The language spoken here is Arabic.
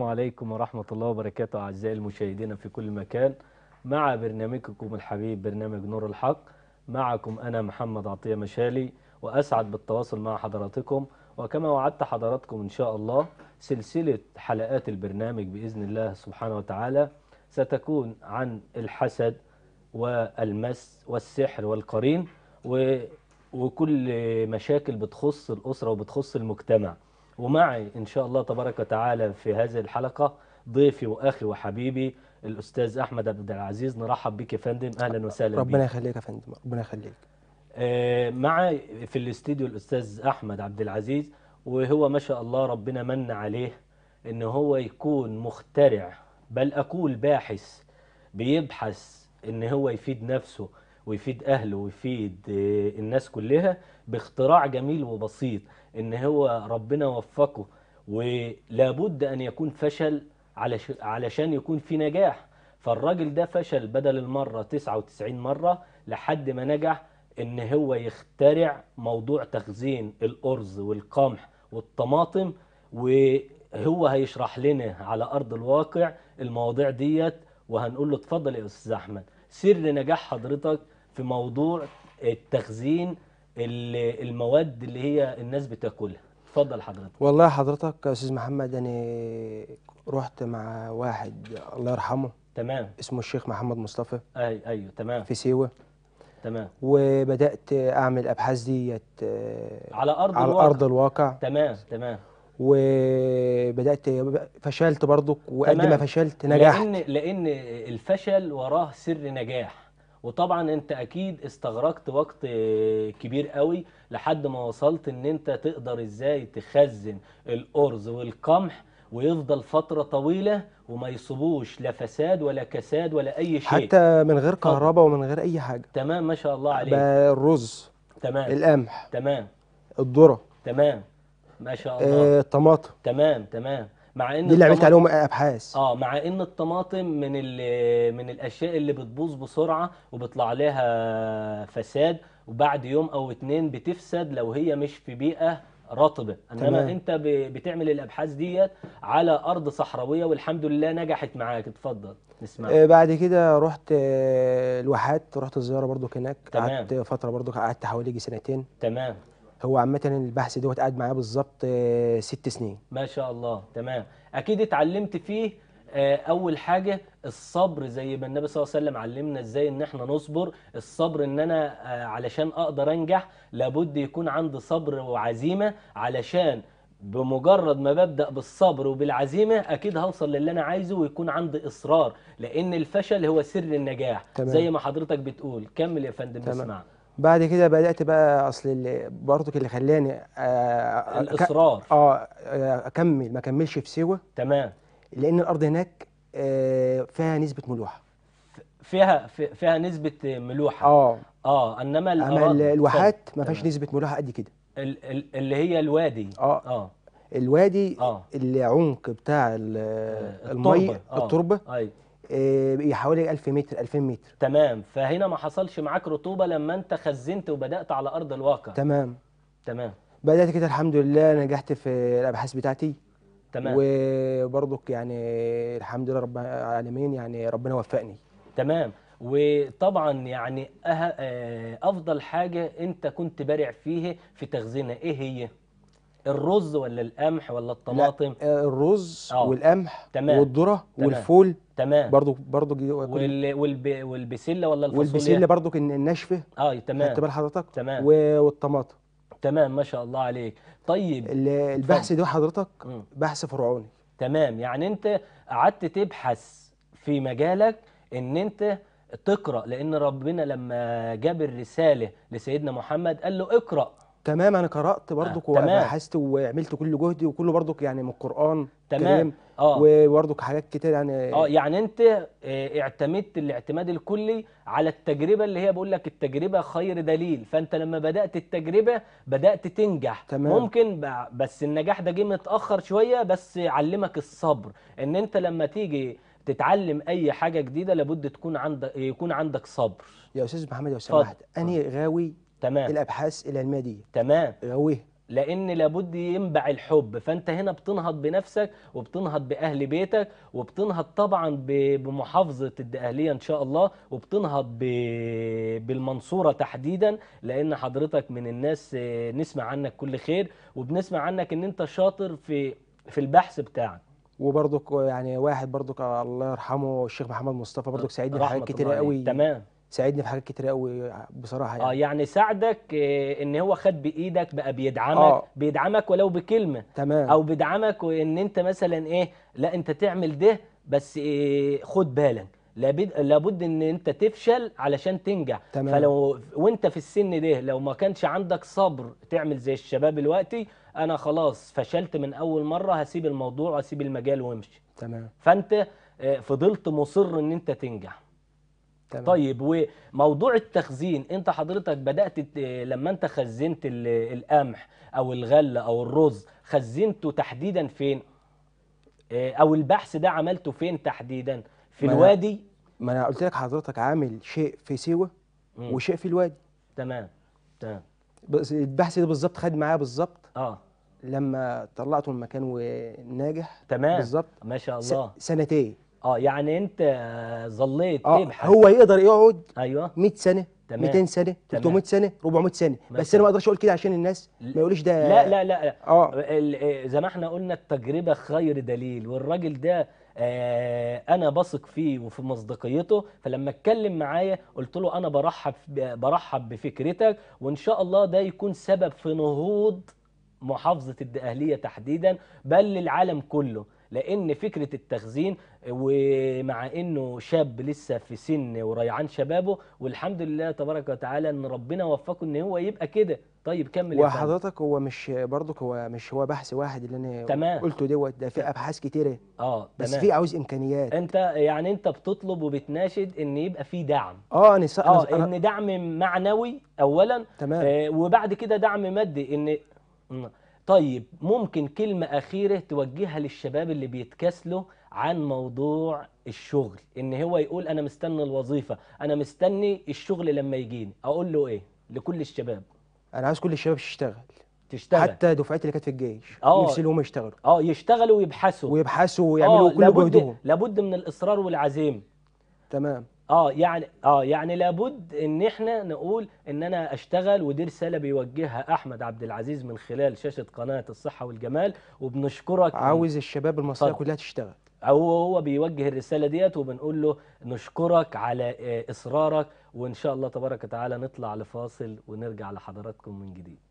السلام عليكم ورحمة الله وبركاته أعزائي المشاهدين في كل مكان مع برنامجكم الحبيب برنامج نور الحق معكم أنا محمد عطية مشالي وأسعد بالتواصل مع حضراتكم وكما وعدت حضراتكم إن شاء الله سلسلة حلقات البرنامج بإذن الله سبحانه وتعالى ستكون عن الحسد والمس والسحر والقرين وكل مشاكل بتخص الأسرة وبتخص المجتمع ومعي إن شاء الله تبارك وتعالى في هذه الحلقة ضيفي وأخي وحبيبي الأستاذ أحمد عبد العزيز نرحب بك يا فندم أهلا وسهلا بك ربنا يخليك يا فندم ربنا يخليك آه، معي في الاستديو الأستاذ أحمد عبد العزيز وهو ما شاء الله ربنا من عليه إن هو يكون مخترع بل أقول باحث بيبحث إن هو يفيد نفسه ويفيد أهله ويفيد آه، الناس كلها باختراع جميل وبسيط ان هو ربنا وفقه ولابد ان يكون فشل علشان يكون في نجاح فالراجل ده فشل بدل المرة 99 مرة لحد ما نجح ان هو يخترع موضوع تخزين الارز والقمح والطماطم وهو هيشرح لنا على ارض الواقع المواضيع ديت وهنقول له اتفضل يا استاذ احمد سر نجاح حضرتك في موضوع التخزين المواد اللي هي الناس بتاكلها اتفضل حضرتك والله حضرتك يا استاذ محمد انا رحت مع واحد الله يرحمه تمام اسمه الشيخ محمد مصطفى اي ايوه تمام في سيوه تمام وبدات اعمل ابحاث ديت آه، على ارض على الواقع. ارض الواقع تمام تمام وبدات فشلت برضك وقد ما فشلت نجحت لان لان الفشل وراه سر نجاح وطبعا انت اكيد استغرقت وقت كبير قوي لحد ما وصلت ان انت تقدر ازاي تخزن الارز والقمح ويفضل فترة طويلة وما يصيبوش لا فساد ولا كساد ولا أي شيء حتى من غير كهرباء ومن غير أي حاجة تمام ما شاء الله عليك الرز تمام القمح تمام الذرة تمام ما شاء آه، الله الطماطم آه، تمام تمام مع ان دي اللي عملت عليهم ابحاث اه مع ان الطماطم من من الاشياء اللي بتبوظ بسرعه وبيطلع لها فساد وبعد يوم او اتنين بتفسد لو هي مش في بيئه رطبه انما تمام. انت بتعمل الابحاث ديت على ارض صحراويه والحمد لله نجحت معاك اتفضل نسمع آه بعد كده رحت آه الواحات رحت الزياره برضو هناك قعدت فتره برضو قعدت حوالي سنتين تمام هو عامه البحث دوت قعد معايا بالظبط آه، ست سنين ما شاء الله تمام اكيد اتعلمت فيه آه، اول حاجه الصبر زي ما النبي صلى الله عليه وسلم علمنا ازاي ان احنا نصبر الصبر ان انا آه، علشان اقدر انجح لابد يكون عندي صبر وعزيمه علشان بمجرد ما ببدأ بالصبر وبالعزيمة أكيد هوصل للي أنا عايزه ويكون عندي إصرار لأن الفشل هو سر النجاح تمام. زي ما حضرتك بتقول كمل يا فندم تمام. اسمع بعد كده بدات بقى اصل اللي برضك اللي خلاني آه، الاصرار آه،, اه اكمل ما اكملش في سيوه تمام لان الارض هناك آه، فيها نسبه ملوحه فيها فيها نسبه ملوحه اه اه انما اما الواحات ما فيهاش نسبه ملوحه قد كده اللي هي الوادي اه اه الوادي آه. العمق بتاع الميه آه. التربه آه. آه، حوالي 1000 متر 2000 متر تمام فهنا ما حصلش معاك رطوبه لما انت خزنت وبدات على ارض الواقع تمام تمام بدات كده الحمد لله نجحت في الابحاث بتاعتي تمام وبرضك يعني الحمد لله رب العالمين يعني ربنا وفقني تمام وطبعا يعني أه، آه، افضل حاجه انت كنت بارع فيها في تخزينها ايه هي الرز ولا القمح ولا الطماطم لا آه، الرز أوه. والقمح تمام. والذره والفول تمام برضو برضو وال والب... والبسله ولا الفاصوليا والبسله برضو الناشفه اه تمام خدت بال حضرتك تمام والطماطم تمام ما شاء الله عليك طيب البحث ده حضرتك م. بحث فرعوني تمام يعني انت قعدت تبحث في مجالك ان انت تقرا لان ربنا لما جاب الرساله لسيدنا محمد قال له اقرا تمام انا قرات آه، برضك آه. وبحثت وعملت كل جهدي وكله برضك يعني من القران تمام اه وبرضك حاجات كتير يعني اه يعني انت آه، اعتمدت الاعتماد الكلي على التجربه اللي هي بقول لك التجربه خير دليل فانت لما بدات التجربه بدات تنجح تمام. ممكن بس النجاح ده جه متاخر شويه بس علمك الصبر ان انت لما تيجي تتعلم اي حاجه جديده لابد تكون عندك يكون عندك صبر يا استاذ محمد لو سمحت اني غاوي تمام الابحاث العلميه دي تمام غويها لان لابد ينبع الحب فانت هنا بتنهض بنفسك وبتنهض باهل بيتك وبتنهض طبعا بمحافظه الدقهليه ان شاء الله وبتنهض بالمنصوره تحديدا لان حضرتك من الناس آه، نسمع عنك كل خير وبنسمع عنك ان انت شاطر في في البحث بتاعك وبرضك يعني واحد برضك الله يرحمه الشيخ محمد مصطفى برضك ساعدني حاجات كتير قوي تمام ساعدني في حاجات كتير قوي بصراحه يعني اه يعني ساعدك آه، ان هو خد بايدك بقى بيدعمك آه. بيدعمك ولو بكلمه تمام او بيدعمك وان انت مثلا ايه لا انت تعمل ده بس إيه خد بالك لابد لابد ان انت تفشل علشان تنجح تمام. فلو وانت في السن ده لو ما كانش عندك صبر تعمل زي الشباب دلوقتي انا خلاص فشلت من اول مره هسيب الموضوع واسيب المجال وامشي تمام فانت آه، فضلت مصر ان انت تنجح تمام. طيب وموضوع التخزين انت حضرتك بدات لما انت خزنت القمح او الغله او الرز خزنته تحديدا فين آه، او البحث ده عملته فين تحديدا في ما الوادي ما انا قلت لك حضرتك عامل شيء في سيوه وشيء في الوادي تمام تمام بس البحث ده بالظبط خد معايا بالظبط اه لما طلعته من مكان وناجح تمام بالظبط ما شاء الله سنتين اه يعني انت ظليت آه تبحث هو يقدر يقعد ايوه 100 سنه تمام 200 سنه 300 سنه 400 سنه بس انا ما اقدرش اقول كده عشان الناس ما يقولوش ده لا لا لا, آه. لا. اه زي ما احنا قلنا التجربه خير دليل والراجل ده آه انا بثق فيه وفي مصداقيته فلما اتكلم معايا قلت له انا برحب برحب بفكرتك وان شاء الله ده يكون سبب في نهوض محافظه الدقهليه تحديدا بل للعالم كله لان فكره التخزين ومع انه شاب لسه في سن وريعان شبابه والحمد لله تبارك وتعالى ان ربنا وفقه ان هو يبقى كده طيب كمل وحضرتك هو مش برضك هو مش هو بحث واحد اللي انا تمام. قلته دوت ده في ابحاث كتيره اه بس في عاوز امكانيات انت يعني انت بتطلب وبتناشد ان يبقى في دعم اه انا سأ... اه أنا... ان دعم معنوي اولا تمام آه وبعد كده دعم مادي ان طيب ممكن كلمة أخيرة توجهها للشباب اللي بيتكسلوا عن موضوع الشغل إن هو يقول أنا مستني الوظيفة أنا مستني الشغل لما يجيني أقول له إيه لكل الشباب أنا عايز كل الشباب يشتغل تشتغل حتى دفعتي اللي كانت في الجيش آه. نفسي هم يشتغلوا اه يشتغلوا ويبحثوا ويبحثوا ويعملوا آه، كل جهدهم لابد من الإصرار والعزيمه تمام اه يعني اه يعني لابد ان احنا نقول ان انا اشتغل ودي رساله بيوجهها احمد عبد العزيز من خلال شاشه قناه الصحه والجمال وبنشكرك عاوز الشباب المصريه كلها تشتغل هو هو بيوجه الرسالة ديت وبنقول له نشكرك على آه، إصرارك وإن شاء الله تبارك وتعالى نطلع لفاصل ونرجع لحضراتكم من جديد